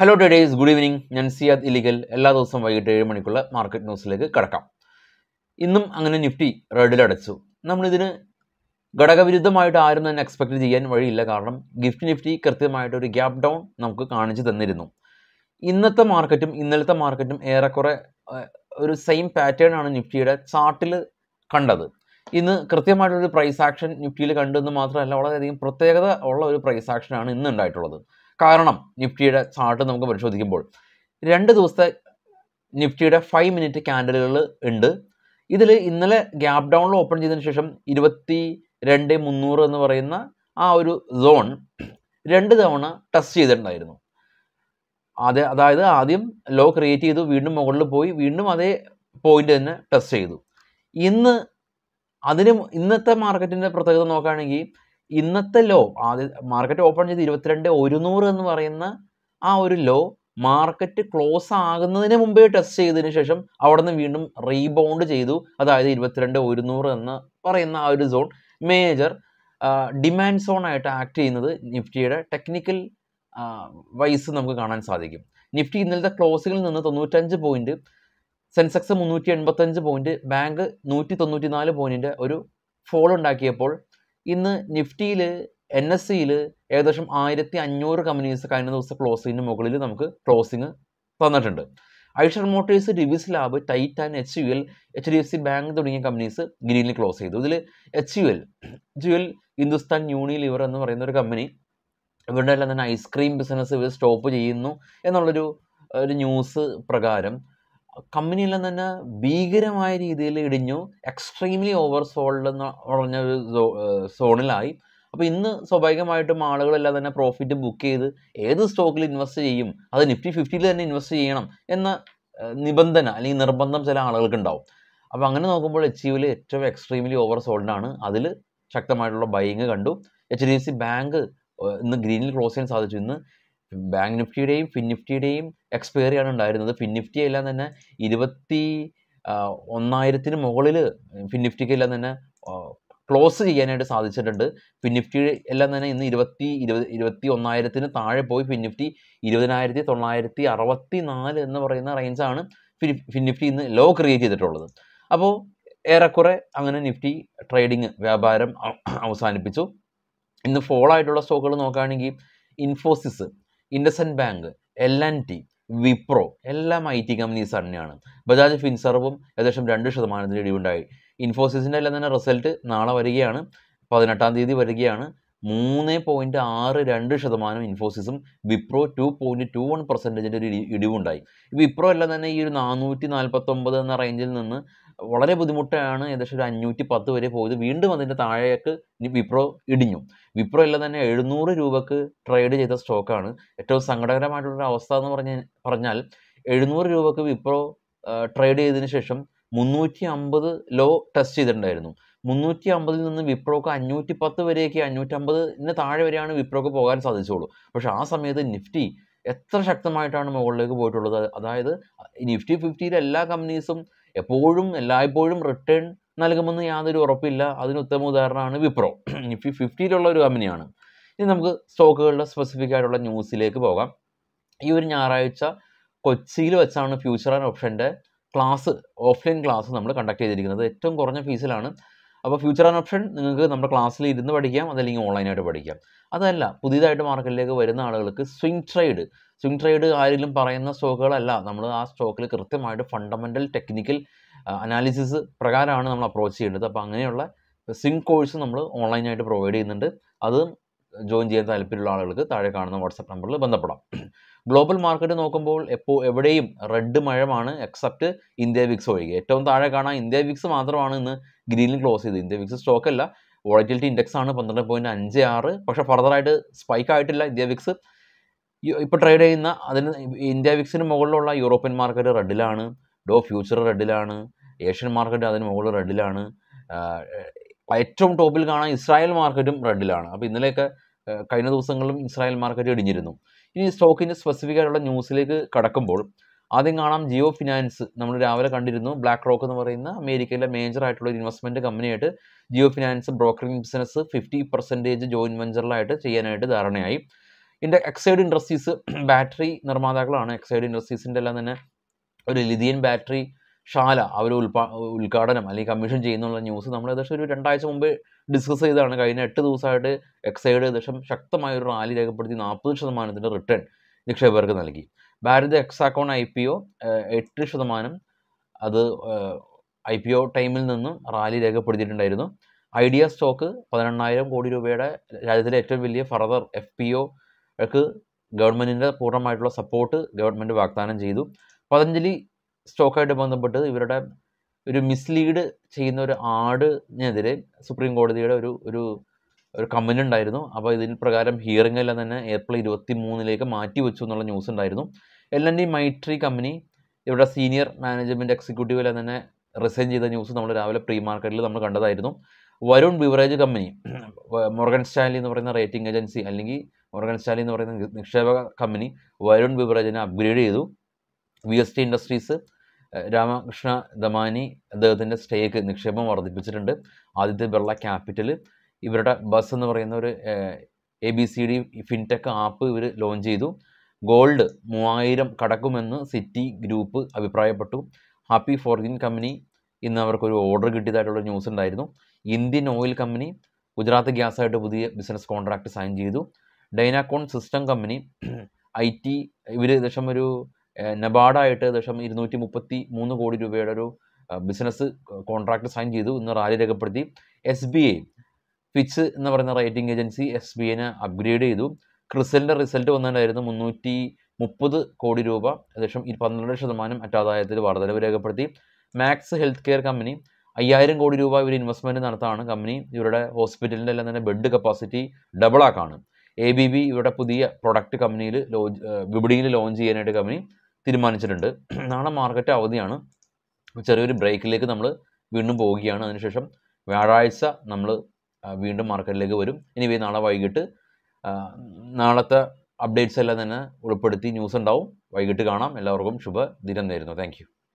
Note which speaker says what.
Speaker 1: hello today's good evening ഞാൻ സിയാദ് ഇലിഗൽ എല്ലാ ദിവസവും വൈകിട്ട് ഏഴ് മണിക്കുള്ള മാർക്കറ്റ് ന്യൂസിലേക്ക് കടക്കാം ഇന്നും അങ്ങനെ നിഫ്റ്റി റെഡിലടച്ചു നമ്മളിതിന് ഘടകവിരുദ്ധമായിട്ട് ആരും തന്നെ എക്സ്പെക്ട് ചെയ്യാൻ വഴിയില്ല കാരണം ഗിഫ്റ്റ് നിഫ്റ്റി കൃത്യമായിട്ട് ഒരു ഗ്യാപ് ഡൗൺ നമുക്ക് കാണിച്ചു തന്നിരുന്നു ഇന്നത്തെ മാർക്കറ്റും ഇന്നലത്തെ മാർക്കറ്റും ഏറെക്കുറെ ഒരു സെയിം പാറ്റേൺ ആണ് നിഫ്റ്റിയുടെ ചാർട്ടിൽ കണ്ടത് ഇന്ന് കൃത്യമായിട്ടൊരു പ്രൈസ് ആക്ഷൻ നിഫ്റ്റിയിൽ കണ്ടെന്ന് മാത്രമല്ല വളരെയധികം പ്രത്യേകത ഉള്ള ഒരു പ്രൈസ് ആക്ഷനാണ് ഇന്ന് ഉണ്ടായിട്ടുള്ളത് കാരണം നിഫ്റ്റിയുടെ ചാർട്ട് നമുക്ക് പരിശോധിക്കുമ്പോൾ രണ്ട് ദിവസത്തെ നിഫ്റ്റിയുടെ ഫൈവ് മിനിറ്റ് ക്യാൻഡലുകൾ ഉണ്ട് ഇതിൽ ഇന്നലെ ഗ്യാപ് ഡൗണിൽ ഓപ്പൺ ചെയ്തതിന് ശേഷം ഇരുപത്തി രണ്ട് മുന്നൂറ് എന്ന് പറയുന്ന ആ ഒരു സോൺ രണ്ട് തവണ ടെസ്റ്റ് ചെയ്തിട്ടുണ്ടായിരുന്നു അത് അതായത് ആദ്യം ലോ ക്രിയേറ്റ് ചെയ്തു വീണ്ടും മുകളിൽ പോയി വീണ്ടും അതേ പോയിന്റ് തന്നെ ടെസ്റ്റ് ചെയ്തു ഇന്ന് അതിന് ഇന്നത്തെ മാർക്കറ്റിന്റെ പ്രത്യേകത നോക്കുകയാണെങ്കിൽ ഇന്നത്തെ ലോ ആദ്യ മാർക്കറ്റ് ഓപ്പൺ ചെയ്ത് ഇരുപത്തിരണ്ട് ഒരുന്നൂറ് എന്ന് പറയുന്ന ആ ഒരു ലോ മാർക്കറ്റ് ക്ലോസ് ആകുന്നതിന് മുമ്പേ ടെസ്റ്റ് ചെയ്തതിന് ശേഷം അവിടെ നിന്ന് വീണ്ടും റീബൗണ്ട് ചെയ്തു അതായത് ഇരുപത്തിരണ്ട് ഒരുന്നൂറ് എന്ന് പറയുന്ന ആ ഒരു സോൺ മേജർ ഡിമാൻഡ് സോൺ ആയിട്ട് ആക്ട് ചെയ്യുന്നത് നിഫ്റ്റിയുടെ ടെക്നിക്കൽ വൈസ് നമുക്ക് കാണാൻ സാധിക്കും നിഫ്റ്റി ഇന്നലത്തെ ക്ലോസിൽ നിന്ന് തൊണ്ണൂറ്റഞ്ച് പോയിന്റ് സെൻസെക്സ് മുന്നൂറ്റി അഞ്ച് പോയിന്റ് ബാങ്ക് നൂറ്റി തൊണ്ണൂറ്റി നാല് പോയിന്റിന്റെ ഒരു ഫോൾ ഉണ്ടാക്കിയപ്പോൾ ഇന്ന് നിഫ്റ്റിയിൽ എൻ എസ് സിയിൽ ഏകദേശം ആയിരത്തി അഞ്ഞൂറ് കമ്പനീസ് കഴിഞ്ഞ ദിവസം ക്ലോസിങ്ങിന് മുകളിൽ നമുക്ക് ക്ലോസിങ് തന്നിട്ടുണ്ട് Eicher Motors Divi's lab and H U L H D F C bank തുടങ്ങിയ കമ്പനീസ് ഗ്രീനിൽ ക്ലോസ് ചെയ്തു ഇതിൽ എച്ച് യു എൽ ജുവൽ ഹിന്ദുസ്ഥാൻ യൂണിലിവർ എന്ന് പറയുന്ന ഒരു കമ്പനി ഇവരുടെ എല്ലാം തന്നെ ഐസ്ക്രീം ബിസിനസ് ഇവർ സ്റ്റോപ്പ് ചെയ്യുന്നു എന്നുള്ളൊരു ഒരു ന്യൂസ് പ്രകാരം കമ്പനിയെല്ലാം തന്നെ ഭീകരമായ രീതിയിൽ ഇടിഞ്ഞു എക്സ്ട്രീംലി ഓവർ സോൾഡ് എന്ന് പറഞ്ഞ ഒരു സോണിലായി അപ്പോൾ ഇന്ന് സ്വാഭാവികമായിട്ടും ആളുകളെല്ലാം തന്നെ പ്രോഫിറ്റ് ബുക്ക് ചെയ്ത് ഏത് സ്റ്റോക്കിൽ ഇൻവെസ്റ്റ് ചെയ്യും അത് നിഫ്റ്റി ഫിഫ്റ്റിയിൽ തന്നെ ഇൻവെസ്റ്റ് ചെയ്യണം എന്ന നിബന്ധന അല്ലെങ്കിൽ നിർബന്ധം ചില ആളുകൾക്ക് ഉണ്ടാവും അപ്പോൾ അങ്ങനെ നോക്കുമ്പോൾ എച്ച് യുവിൽ ഏറ്റവും എക്സ്ട്രീംലി ഓവർ സോൾഡാണ് അതിൽ ശക്തമായിട്ടുള്ള ബൈങ് കണ്ടു H D F C bank ഇന്ന് ഗ്രീനിൽ ക്ലോസ് ചെയ്യാൻ സാധിച്ചു ഇന്ന് ബാങ്ക് നിഫ്റ്റിയുടെയും ഫിൻനിഫ്റ്റിയുടെയും എക്സ്പയറിയാണ് ഉണ്ടായിരുന്നത് ഫിൻനിഫ്റ്റി എല്ലാം തന്നെ ഇരുപത്തി ഒന്നായിരത്തിന് മുകളിൽ ഫിൻനിഫ്റ്റിക്ക് എല്ലാം തന്നെ ക്ലോസ് ചെയ്യാനായിട്ട് സാധിച്ചിട്ടുണ്ട് ഫിൻനിഫ്റ്റി എല്ലാം തന്നെ ഇന്ന് ഇരുപത്തി ഇരുപത് ഇരുപത്തി ഒന്നായിരത്തിന് താഴെ പോയി ഫിൻനിഫ്റ്റി ഇരുപതിനായിരത്തി തൊള്ളായിരത്തി അറുപത്തി നാല് എന്ന് പറയുന്ന റേഞ്ചാണ് ഫിൻനിഫ്റ്റി ഇന്ന് ലോ ക്രിയേറ്റ് ചെയ്തിട്ടുള്ളത് അപ്പോൾ ഏറെക്കുറെ അങ്ങനെ നിഫ്റ്റി ട്രേഡിങ് വ്യാപാരം അവസാനിപ്പിച്ചു ഇന്ന് ഫോളോ ആയിട്ടുള്ള സ്റ്റോക്കുകൾ നോക്കുകയാണെങ്കിൽ Infosys IndusInd bank L and T Wipro എല്ലാം ഐ ടി കമ്പനീസ് തന്നെയാണ് ബജാജ് ഫിൻസർവും ഏകദേശം രണ്ട് ശതമാനത്തിൻ്റെ ഇടിവുണ്ടായി ഇൻഫോസിസിൻ്റെ എല്ലാം തന്നെ റിസൾട്ട് നാളെ വരികയാണ് പതിനെട്ടാം തീയതി വരികയാണ് മൂന്ന് പോയിന്റ് ആറ് രണ്ട് ശതമാനം ഇൻഫോസിസും Wipro two point two one പെർസെൻറ്റേജിൻ്റെ ഒരു ഇടിവുണ്ടായി വിപ്രോ അല്ല തന്നെ ഈ ഒരു നാനൂറ്റി നാൽപ്പത്തൊമ്പത് എന്ന റേഞ്ചിൽ നിന്ന് വളരെ ബുദ്ധിമുട്ടാണ് ഏകദേശം ഒരു അഞ്ഞൂറ്റി പത്ത് വരെ പോയത് വീണ്ടും അതിൻ്റെ താഴേക്ക് വിപ്രോ ഇടിഞ്ഞു വിപ്രോ അല്ല തന്നെ എഴുന്നൂറ് രൂപക്ക് ട്രേഡ് ചെയ്ത സ്റ്റോക്കാണ് ഏറ്റവും സങ്കടകരമായിട്ടുള്ള അവസ്ഥ എന്ന് പറഞ്ഞ പറഞ്ഞാൽ എഴുന്നൂറ് രൂപക്ക് വിപ്രോ ട്രേഡ് ചെയ്തതിന് ശേഷം മുന്നൂറ്റി അമ്പത് ലോ ടെസ്റ്റ് ചെയ്തിട്ടുണ്ടായിരുന്നു മുന്നൂറ്റി അമ്പതിൽ നിന്ന് വിപ്രോക്ക് അഞ്ഞൂറ്റി പത്ത് വരെയൊക്കെ അമ്പതിന് താഴെ വരെയാണ് വിപ്രോക്ക് പോകാൻ സാധിച്ചുള്ളൂ പക്ഷേ ആ സമയത്ത് നിഫ്റ്റി എത്ര ശക്തമായിട്ടാണ് മുകളിലേക്ക് പോയിട്ടുള്ളത് അതായത് നിഫ്റ്റി ഫിഫ്റ്റിയിൽ എല്ലാ കമ്പനീസും എപ്പോഴും എല്ലായ്പ്പോഴും റിട്ടേൺ നൽകുമെന്ന് യാതൊരു ഉറപ്പില്ല അതിന് ഉത്തമ ഉദാഹരണമാണ് വിപ്രോ നിഫ്റ്റി ഫിഫ്റ്റിയിലുള്ള ഒരു കമ്പനിയാണ് ഇനി നമുക്ക് സ്റ്റോക്കുകളുടെ സ്പെസിഫിക് ആയിട്ടുള്ള ന്യൂസിലേക്ക് പോകാം ഈ ഒരു ഞായറാഴ്ച കൊച്ചിയിൽ വെച്ചാണ് ഫ്യൂച്ചർ ആൻഡ് ഓപ്ഷൻ്റെ ക്ലാസ് ഓഫ്ലൈൻ ക്ലാസ് നമ്മൾ കണ്ടക്ട് ചെയ്തിരിക്കുന്നത് ഏറ്റവും കുറഞ്ഞ ഫീസിലാണ് അപ്പോൾ ഫ്യൂച്ചർ ആൻഡ് ഓപ്ഷൻ നിങ്ങൾക്ക് നമ്മുടെ ക്ലാസ്സിൽ ഇരുന്ന് പഠിക്കാം അതല്ലെങ്കിൽ ഓൺലൈനായിട്ട് പഠിക്കാം അതല്ല പുതിയതായിട്ട് മാർക്കറ്റിലേക്ക് വരുന്ന ആളുകൾക്ക് സ്വിംഗ് ട്രേഡ് സ്വിംഗ് ട്രേഡ് ആരെങ്കിലും പറയുന്ന സ്റ്റോക്കുകളല്ല നമ്മൾ ആ സ്റ്റോക്കിൽ കൃത്യമായിട്ട് ഫണ്ടമെൻ്റൽ ടെക്നിക്കൽ അനാലിസിസ് പ്രകാരമാണ് നമ്മൾ അപ്രോച്ച് ചെയ്യേണ്ടത് അപ്പോൾ അങ്ങനെയുള്ള സ്വിംഗ് കോഴ്സ് നമ്മൾ ഓൺലൈനായിട്ട് പ്രൊവൈഡ് ചെയ്യുന്നുണ്ട് അത് ജോയിൻ ചെയ്യാൻ താല്പര്യമുള്ള ആളുകൾക്ക് താഴെ കാണുന്ന വാട്സപ്പ് നമ്പറിൽ ബന്ധപ്പെടാം ഗ്ലോബൽ മാർക്കറ്റ് നോക്കുമ്പോൾ എപ്പോൾ എവിടെയും റെഡ് മഴമാണ് എക്സെപ്റ്റ് ഇന്ത്യ വിക്സ് ഒഴികെ ഏറ്റവും താഴെ കാണാൻ ഇന്ത്യ വിക്സ് മാത്രമാണ് ഇന്ന് ഗ്രീനിൽ ക്ലോസ് ചെയ്ത് ഇന്ത്യ വിക്സ് സ്റ്റോക്ക് അല്ല വോളറ്റിലിറ്റി ഇൻഡെക്സ് ആണ് പന്ത്രണ്ട് പോയിന്റ് അഞ്ച് ആറ് പക്ഷേ ഫർദറായിട്ട് സ്പൈക്ക് ആയിട്ടില്ല ഇന്ത്യ വിക്സ് ഇപ്പോൾ ട്രേഡ് ചെയ്യുന്ന അതിന് ഇന്ത്യ വിക്സിന് മുകളിലുള്ള യൂറോപ്യൻ മാർക്കറ്റ് റെഡിലാണ് ഡോ ഫ്യൂച്ചർ റെഡിലാണ് ഏഷ്യൻ മാർക്കറ്റ് അതിന് മുകളിൽ റെഡിലാണ് ഏറ്റവും ടോപ്പിൽ കാണാൻ ഇസ്രായേൽ മാർക്കറ്റും റെഡിലാണ് അപ്പോൾ ഇന്നലെയൊക്കെ കഴിഞ്ഞ ദിവസങ്ങളിലും ഇസ്രായേൽ മാർക്കറ്റ് ഇടിഞ്ഞിരുന്നു ഇനി സ്റ്റോക്കിൻ്റെ സ്പെസിഫിക് ആയിട്ടുള്ള ന്യൂസിലേക്ക് കടക്കുമ്പോൾ ആദ്യം കാണാം ജിയോ ഫിനാൻസ് നമ്മൾ രാവിലെ കണ്ടിരുന്നു ബ്ലാക്ക് റോക്ക് എന്ന് പറയുന്ന അമേരിക്കയിലെ മേജർ ആയിട്ടുള്ള ഒരു ഇൻവെസ്റ്റ്മെൻറ്റ് കമ്പനിയായിട്ട് Jio finance brokering business fifty percentage joint വെഞ്ചറിലായിട്ട് ചെയ്യാനായിട്ട് ധാരണയായി ഇതിൻ്റെ എക്സൈഡ് ഇൻഡസ്ട്രീസ് ബാറ്ററി നിർമ്മാതാക്കളാണ് എക്സൈഡ് ഇൻഡസ്ട്രീസിൻ്റെ എല്ലാം തന്നെ ഒരു ലിതിയൻ ബാറ്ററി ശാല അവർ ഉൽപാ ഉദ്ഘാടനം അല്ലെങ്കിൽ കമ്മീഷൻ ചെയ്യുന്നുള്ള ന്യൂസ് നമ്മൾ ഏകദേശം ഒരു രണ്ടാഴ്ച മുമ്പ് ഡിസ്കസ് ചെയ്തതാണ് കഴിഞ്ഞ എട്ട് ദിവസമായിട്ട് എക്സൈഡ് ഏകദേശം ശക്തമായ ഒരു റാലി രേഖപ്പെടുത്തി നാൽപ്പത് ശതമാനത്തിൻ്റെ റിട്ടേൺ നിക്ഷേപകർക്ക് നൽകി ഭാരത് എക്സാക്കോൺ ഐ പി ഒ എട്ട് ശതമാനം അത് ഐ പി ഒ ടൈമിൽ നിന്നും റാലി രേഖപ്പെടുത്തിയിട്ടുണ്ടായിരുന്നു ഐഡിയ സ്റ്റോക്ക് പതിനെണ്ണായിരം കോടി രൂപയുടെ രാജ്യത്തിലെ ഏറ്റവും വലിയ ഫർദർ എഫ് പി ഒക്ക് ഗവൺമെൻറ്റിൻ്റെ പൂർണ്ണമായിട്ടുള്ള സപ്പോർട്ട് ഗവൺമെൻറ് വാഗ്ദാനം ചെയ്തു പതഞ്ജലി സ്റ്റോക്കായിട്ട് ബന്ധപ്പെട്ട് ഇവരുടെ ഒരു മിസ്ലീഡ് ചെയ്യുന്ന ഒരു ആടിനെതിരെ സുപ്രീം കോടതിയുടെ ഒരു ഒരു ഒരു കമൻ്റ് ഉണ്ടായിരുന്നു അപ്പോൾ ഇതിന് പ്രകാരം ഹിയറിംഗ് എല്ലാം തന്നെ ഏപ്രിൽ ഇരുപത്തി മൂന്നിലേക്ക് മാറ്റി വെച്ചു എന്നുള്ള ന്യൂസ് ഉണ്ടായിരുന്നു എൽ എൻ ഡി മൈട്രി കമ്പനി ഇവരുടെ സീനിയർ മാനേജ്മെൻറ്റ് എക്സിക്യൂട്ടീവ് എല്ലാം തന്നെ റിസൈൻ ചെയ്ത ന്യൂസ് നമ്മൾ രാവിലെ പ്രീ മാർക്കറ്റിൽ നമ്മൾ കണ്ടതായിരുന്നു Varun beverage company Morgan Stanley എന്ന് പറയുന്ന റേറ്റിംഗ് ഏജൻസി അല്ലെങ്കിൽ മൊറഗൻ സ്റ്റാൻലി എന്ന് പറയുന്ന നിക്ഷേപ കമ്പനി വരുൺ ബിവറേജിനെ അപ്ഗ്രേഡ് ചെയ്തു V S T industries Ramakrishna Damani അദ്ദേഹത്തിൻ്റെ സ്റ്റേക്ക് നിക്ഷേപം വർദ്ധിപ്പിച്ചിട്ടുണ്ട് ആദ്യത്തെ ബിർള ക്യാപിറ്റൽ ഇവരുടെ ബസ് എന്ന് പറയുന്ന ഒരു A B C D fintech app ഇവർ ലോഞ്ച് ചെയ്തു ഗോൾഡ് മൂവായിരം കടക്കുമെന്ന് സിറ്റി ഗ്രൂപ്പ് അഭിപ്രായപ്പെട്ടു ഹാപ്പി ഫോർഗിൻ കമ്പനി ഇന്ന് അവർക്കൊരു ഓർഡർ കിട്ടിയതായിട്ടുള്ള ന്യൂസ് ഉണ്ടായിരുന്നു ഇന്ത്യൻ ഓയിൽ കമ്പനി ഗുജറാത്ത് ഗ്യാസായിട്ട് പുതിയ ബിസിനസ് കോൺട്രാക്ട് സൈൻ ചെയ്തു Dynacons system company I T ഇവർ ഏകദേശം ഒരു നബാഡായിട്ട് ഏകദേശം ഇരുന്നൂറ്റി മുപ്പത്തി മൂന്ന് കോടി രൂപയുടെ ഒരു ബിസിനസ് കോൺട്രാക്ട് സൈൻ ചെയ്തു ഇന്ന് റാലി രേഖപ്പെടുത്തി എസ് ബി ഐ ഫിച്ച് എന്ന് പറയുന്ന റേറ്റിംഗ് ഏജൻസി എസ് ബി ഐനെ അപ്ഗ്രേഡ് ചെയ്തു ക്രിസലിൻ്റെ റിസൾട്ട് വന്നിട്ടുണ്ടായിരുന്നു മുന്നൂറ്റി മുപ്പത് കോടി രൂപ ഏകദേശം പന്ത്രണ്ട് ശതമാനം അറ്റാദായത്തിൽ വർധനവ് രേഖപ്പെടുത്തി മാക്സ് ഹെൽത്ത് കെയർ കമ്പനി അയ്യായിരം കോടി രൂപ ഇവർ ഇൻവെസ്റ്റ്മെൻറ്റ് നടത്താണ് കമ്പനി ഇവരുടെ ഹോസ്പിറ്റലിൻ്റെ എല്ലാം തന്നെ ബെഡ് കപ്പാസിറ്റി ഡബിളാക്കാണ് എ ബി ബി ഇവരുടെ പുതിയ പ്രൊഡക്റ്റ് കമ്പനിയിൽ ലോഞ്ച് വിപണിയിൽ ലോഞ്ച് ചെയ്യാനായിട്ട് കമ്പനി തീരുമാനിച്ചിട്ടുണ്ട് നാളെ മാർക്കറ്റ് അവധിയാണ് ചെറിയൊരു ബ്രേക്കിലേക്ക് നമ്മൾ വീണ്ടും പോവുകയാണ് അതിനുശേഷം വ്യാഴാഴ്ച നമ്മൾ വീണ്ടും മാർക്കറ്റിലേക്ക് വരും ഇനി നാളെ വൈകിട്ട് നാളത്തെ അപ്ഡേറ്റ്സ് എല്ലാം തന്നെ ഉൾപ്പെടുത്തി ന്യൂസ് ഉണ്ടാവും വൈകിട്ട് കാണാം എല്ലാവർക്കും ശുഭ ദിനം നേരുന്നു താങ്ക്